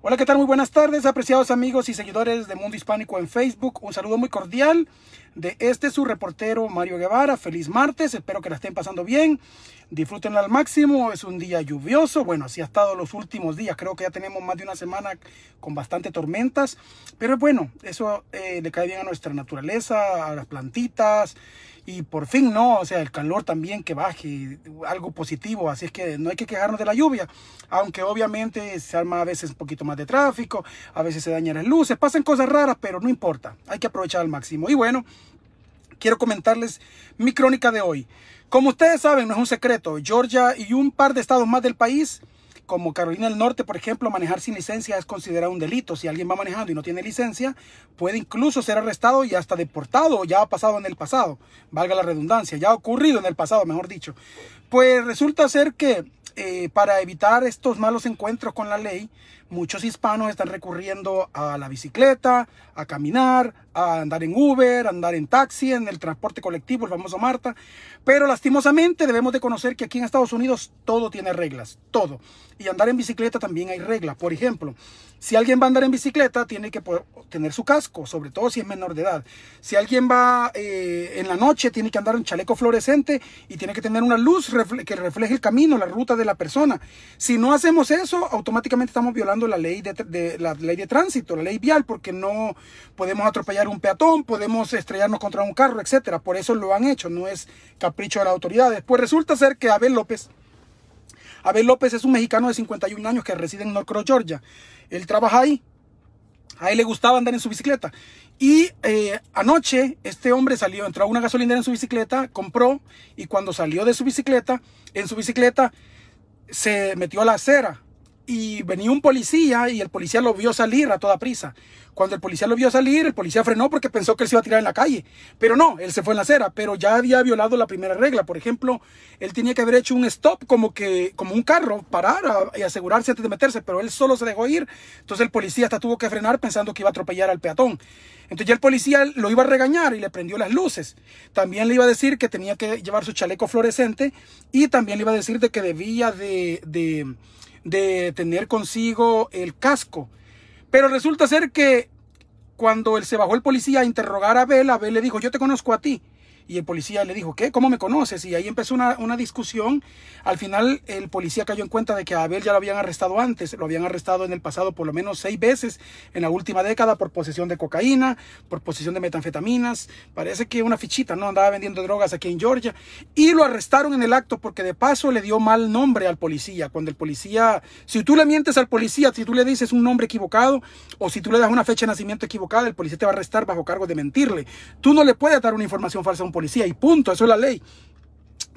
Hola, ¿qué tal? Muy buenas tardes, apreciados amigos y seguidores de Mundo Hispánico en Facebook. Un saludo muy cordial de este su reportero Mario Guevara. Feliz martes, espero que la estén pasando bien. Disfrútenla al máximo, es un día lluvioso. Bueno, así ha estado los últimos días. Creo que ya tenemos más de una semana con bastante tormentas. Pero bueno, eso eh, le cae bien a nuestra naturaleza, a las plantitas y por fin, ¿no? O sea, el calor también que baje, algo positivo, así es que no hay que quejarnos de la lluvia, aunque obviamente se arma a veces un poquito más de tráfico, a veces se dañan las luces, pasan cosas raras, pero no importa, hay que aprovechar al máximo. Y bueno, quiero comentarles mi crónica de hoy. Como ustedes saben, no es un secreto, Georgia y un par de estados más del país como Carolina del Norte, por ejemplo, manejar sin licencia es considerado un delito. Si alguien va manejando y no tiene licencia, puede incluso ser arrestado y hasta deportado. Ya ha pasado en el pasado, valga la redundancia, ya ha ocurrido en el pasado, mejor dicho. Pues resulta ser que eh, para evitar estos malos encuentros con la ley, muchos hispanos están recurriendo a la bicicleta, a caminar, a andar en Uber, a andar en taxi, en el transporte colectivo, el famoso Marta. Pero lastimosamente debemos de conocer que aquí en Estados Unidos todo tiene reglas, todo. Y andar en bicicleta también hay reglas. Por ejemplo, si alguien va a andar en bicicleta, tiene que tener su casco, sobre todo si es menor de edad. Si alguien va eh, en la noche, tiene que andar en chaleco fluorescente y tiene que tener una luz que refleje el camino, la ruta de la persona. Si no hacemos eso, automáticamente estamos violando la ley de, la ley de tránsito, la ley vial, porque no podemos atropellar un peatón, podemos estrellarnos contra un carro, etcétera. Por eso lo han hecho, no es capricho de las autoridades. Pues resulta ser que Abel López, Abel López es un mexicano de 51 años que reside en Norcross, Georgia. Él trabaja ahí. A él le gustaba andar en su bicicleta. Y eh, anoche este hombre salió, entró a una gasolinera en su bicicleta, compró y cuando salió de su bicicleta, en su bicicleta se metió a la acera y venía un policía y el policía lo vio salir a toda prisa. Cuando el policía lo vio salir, el policía frenó porque pensó que él se iba a tirar en la calle. Pero no, él se fue en la acera, pero ya había violado la primera regla. Por ejemplo, él tenía que haber hecho un stop como que como un carro, parar y asegurarse antes de meterse, pero él solo se dejó ir. Entonces el policía hasta tuvo que frenar pensando que iba a atropellar al peatón. Entonces ya el policía lo iba a regañar y le prendió las luces. También le iba a decir que tenía que llevar su chaleco fluorescente y también le iba a decir de que debía de de tener consigo el casco. Pero resulta ser que cuando él se bajó el policía a interrogar a Abel, Abel le dijo, yo te conozco a ti. Y el policía le dijo, ¿qué? ¿Cómo me conoces? Y ahí empezó una, discusión. Al final el policía cayó en cuenta de que a Abel ya lo habían arrestado antes. Lo habían arrestado en el pasado por lo menos seis veces en la última década por posesión de cocaína, por posesión de metanfetaminas. Parece que una fichita, ¿no? Andaba vendiendo drogas aquí en Georgia. Y lo arrestaron en el acto porque de paso le dio mal nombre al policía. Cuando el policía, si tú le mientes al policía, si tú le dices un nombre equivocado o si tú le das una fecha de nacimiento equivocada, el policía te va a arrestar bajo cargo de mentirle. Tú no le puedes dar una información falsa un policía y punto, eso es la ley.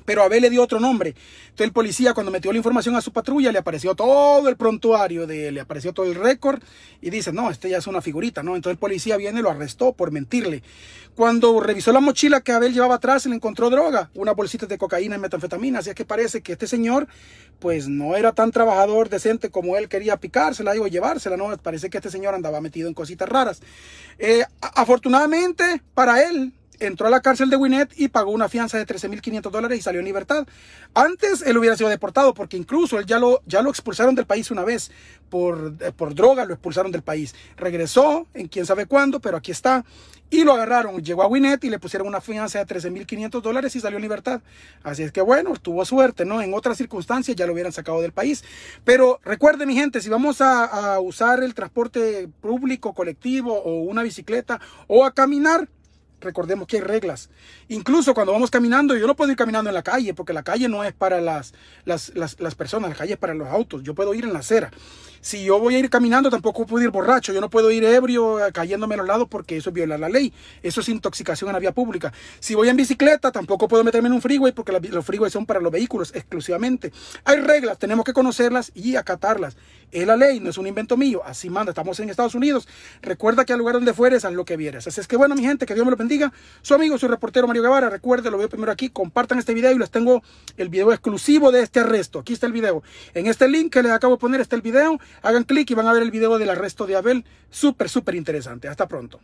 Pero Abel le dio otro nombre. Entonces el policía cuando metió la información a su patrulla le apareció todo el prontuario, de, le apareció todo el récord y dice, no, este ya es una figurita, ¿no? Entonces el policía viene y lo arrestó por mentirle. Cuando revisó la mochila que Abel llevaba atrás, le encontró droga, una bolsita de cocaína y metanfetamina. Así es que parece que este señor, pues no era tan trabajador decente como él quería picársela o llevársela, ¿no? Parece que este señor andaba metido en cositas raras. Eh, afortunadamente para él, entró a la cárcel de Winnet y pagó una fianza de 13.500 dólares y salió en libertad. Antes él hubiera sido deportado porque incluso él ya lo, ya lo expulsaron del país una vez por, eh, por droga, lo expulsaron del país. Regresó en quién sabe cuándo, pero aquí está. Y lo agarraron, llegó a Winnet y le pusieron una fianza de 13.500 dólares y salió en libertad. Así es que bueno, tuvo suerte, ¿no? En otras circunstancias ya lo hubieran sacado del país. Pero recuerden, mi gente, si vamos a usar el transporte público, colectivo o una bicicleta o a caminar, Recordemos que hay reglas. Incluso cuando vamos caminando, yo no puedo ir caminando en la calle, porque la calle no es para las, las, las personas, la calle es para los autos. Yo puedo ir en la acera. Si yo voy a ir caminando, tampoco puedo ir borracho. Yo no puedo ir ebrio eh, cayéndome a los lados porque eso es violar la ley. Eso es intoxicación en la vía pública. Si voy en bicicleta, tampoco puedo meterme en un freeway porque los freeways son para los vehículos exclusivamente. Hay reglas, tenemos que conocerlas y acatarlas. Es la ley, no es un invento mío. Así manda. Estamos en Estados Unidos. Recuerda que al lugar donde fueres, haz lo que vieres. Así es que bueno, mi gente, que Dios me lo su amigo, su reportero Mario Guevara. Recuerde, lo veo primero aquí. Compartan este video y les tengo el video exclusivo de este arresto. Aquí está el video. En este link que les acabo de poner está el video. Hagan clic y van a ver el video del arresto de Abel. Súper, súper interesante. Hasta pronto.